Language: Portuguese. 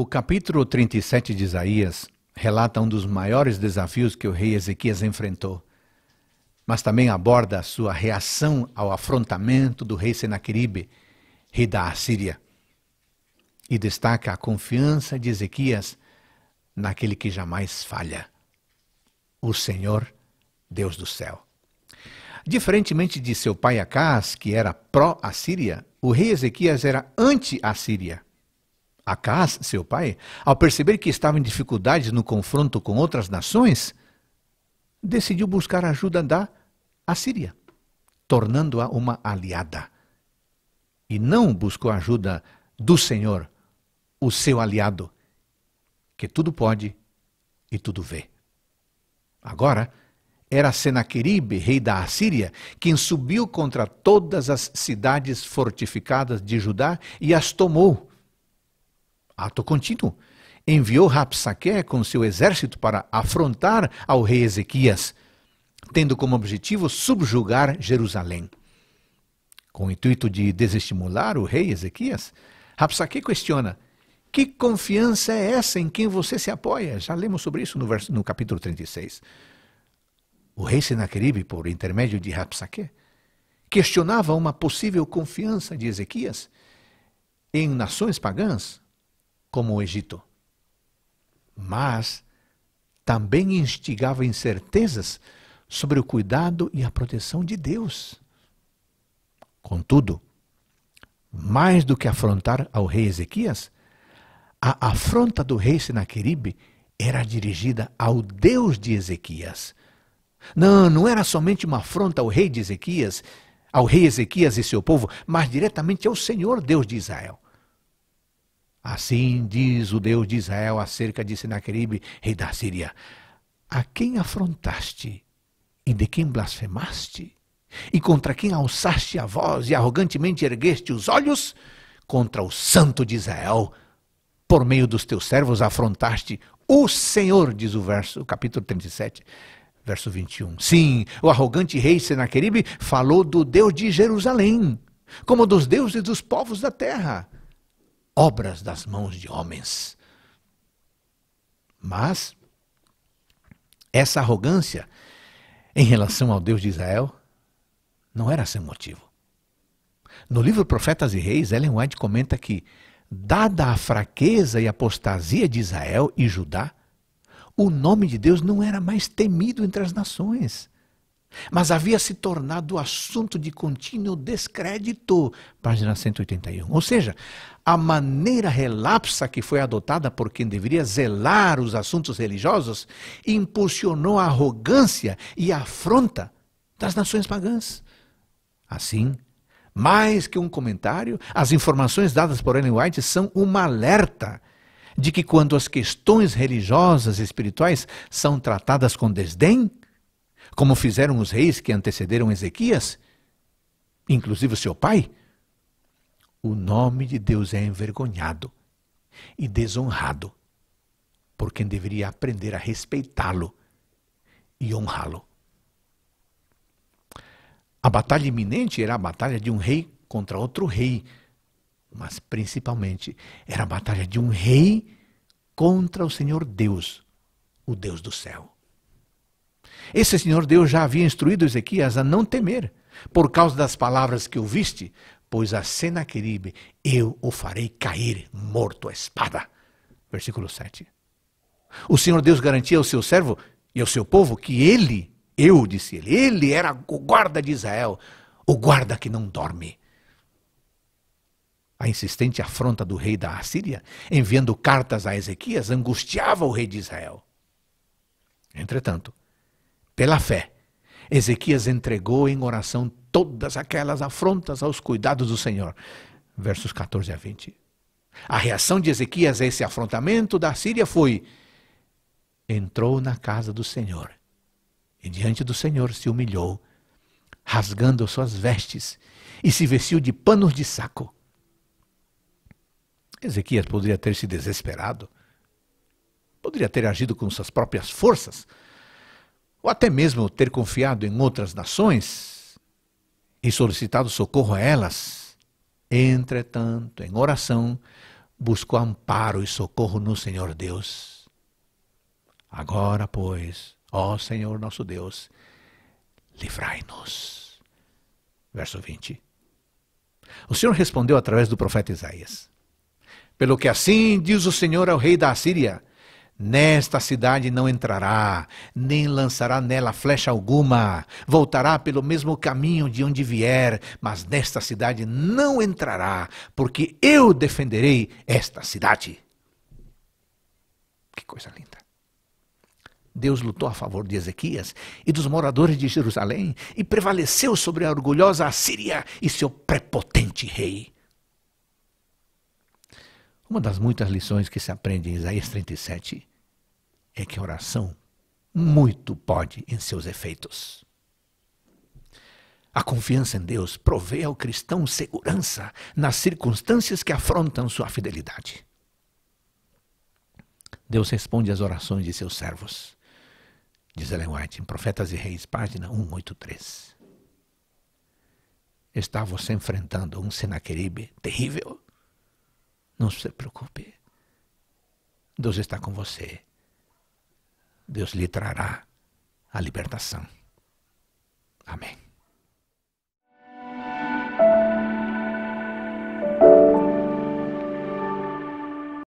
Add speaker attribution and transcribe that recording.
Speaker 1: O capítulo 37 de Isaías relata um dos maiores desafios que o rei Ezequias enfrentou, mas também aborda a sua reação ao afrontamento do rei Senaqueribe, rei da Assíria, e destaca a confiança de Ezequias naquele que jamais falha, o Senhor Deus do céu. Diferentemente de seu pai Acás, que era pró-Assíria, o rei Ezequias era anti-Assíria. Acás, seu pai, ao perceber que estava em dificuldades no confronto com outras nações, decidiu buscar a ajuda da Assíria, tornando-a uma aliada. E não buscou a ajuda do Senhor, o seu aliado, que tudo pode e tudo vê. Agora, era Senaqueribe, rei da Assíria, quem subiu contra todas as cidades fortificadas de Judá e as tomou ato ah, contínuo, enviou Rapsaque com seu exército para afrontar ao rei Ezequias, tendo como objetivo subjugar Jerusalém. Com o intuito de desestimular o rei Ezequias, Rapsaque questiona: Que confiança é essa em quem você se apoia? Já lemos sobre isso no, verso, no capítulo 36. O rei Senaqueribe, por intermédio de Rapsaque, questionava uma possível confiança de Ezequias em nações pagãs como o Egito. Mas também instigava incertezas sobre o cuidado e a proteção de Deus. Contudo, mais do que afrontar ao rei Ezequias, a afronta do rei Senaqueribe era dirigida ao Deus de Ezequias. Não, não era somente uma afronta ao rei de Ezequias, ao rei Ezequias e seu povo, mas diretamente ao Senhor Deus de Israel. Assim diz o Deus de Israel acerca de Senaqueribe, rei da Síria: A quem afrontaste e de quem blasfemaste? E contra quem alçaste a voz e arrogantemente ergueste os olhos? Contra o santo de Israel. Por meio dos teus servos afrontaste o Senhor, diz o verso, capítulo 37, verso 21. Sim, o arrogante rei Senaqueribe falou do Deus de Jerusalém, como dos deuses dos povos da terra obras das mãos de homens. Mas essa arrogância em relação ao Deus de Israel não era sem motivo. No livro Profetas e Reis, Ellen White comenta que, dada a fraqueza e apostasia de Israel e Judá, o nome de Deus não era mais temido entre as nações mas havia se tornado assunto de contínuo descrédito. Página 181. Ou seja, a maneira relapsa que foi adotada por quem deveria zelar os assuntos religiosos impulsionou a arrogância e a afronta das nações pagãs. Assim, mais que um comentário, as informações dadas por Ellen White são uma alerta de que quando as questões religiosas e espirituais são tratadas com desdém, como fizeram os reis que antecederam Ezequias, inclusive seu pai? O nome de Deus é envergonhado e desonrado por quem deveria aprender a respeitá-lo e honrá-lo. A batalha iminente era a batalha de um rei contra outro rei, mas principalmente era a batalha de um rei contra o Senhor Deus, o Deus do céu. Esse Senhor Deus já havia instruído Ezequias a não temer, por causa das palavras que ouviste, pois a Senaqueribe eu o farei cair morto à espada. Versículo 7. O Senhor Deus garantia ao seu servo e ao seu povo que ele, eu disse ele, ele era o guarda de Israel, o guarda que não dorme. A insistente afronta do rei da Assíria, enviando cartas a Ezequias, angustiava o rei de Israel. Entretanto, pela fé, Ezequias entregou em oração todas aquelas afrontas aos cuidados do Senhor. Versos 14 a 20. A reação de Ezequias a esse afrontamento da Síria foi: entrou na casa do Senhor e diante do Senhor se humilhou, rasgando suas vestes e se vestiu de panos de saco. Ezequias poderia ter se desesperado, poderia ter agido com suas próprias forças ou até mesmo ter confiado em outras nações e solicitado socorro a elas. Entretanto, em oração, buscou amparo e socorro no Senhor Deus. Agora, pois, ó Senhor nosso Deus, livrai-nos. Verso 20. O Senhor respondeu através do profeta Isaías: Pelo que assim diz o Senhor ao rei da Assíria: Nesta cidade não entrará, nem lançará nela flecha alguma. Voltará pelo mesmo caminho de onde vier, mas nesta cidade não entrará, porque eu defenderei esta cidade. Que coisa linda. Deus lutou a favor de Ezequias e dos moradores de Jerusalém e prevaleceu sobre a orgulhosa Assíria e seu prepotente rei. Uma das muitas lições que se aprende em Isaías 37 é que a oração muito pode em seus efeitos. A confiança em Deus provê ao cristão segurança nas circunstâncias que afrontam sua fidelidade. Deus responde às orações de seus servos. Diz Ellen White, em Profetas e Reis, página 183. Está você enfrentando um Senaqueribe terrível? Não se preocupe. Deus está com você. Deus lhe trará a libertação. Amém.